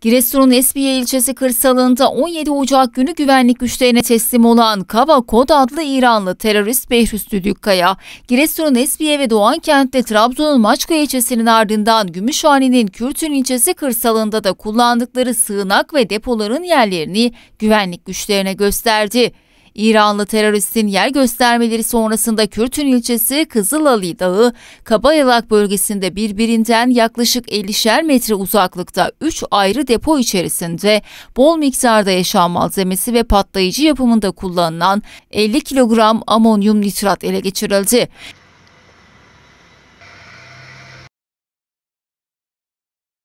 Giresun'un Esbiye ilçesi kırsalında 17 Ocak günü güvenlik güçlerine teslim olan Kava Kod adlı İranlı terörist Behrüs Düdükkaya, Giresun'un Esbiye ve Doğan kentte Trabzon'un Maçka ilçesinin ardından Gümüşhane'nin Kürtün ilçesi kırsalında da kullandıkları sığınak ve depoların yerlerini güvenlik güçlerine gösterdi. İranlı teröristin yer göstermeleri sonrasında Kürtün ilçesi Kızılalı Dağı, Kabayalak bölgesinde birbirinden yaklaşık 50'şer metre uzaklıkta 3 ayrı depo içerisinde bol miktarda yaşam malzemesi ve patlayıcı yapımında kullanılan 50 kilogram amonyum nitrat ele geçirildi.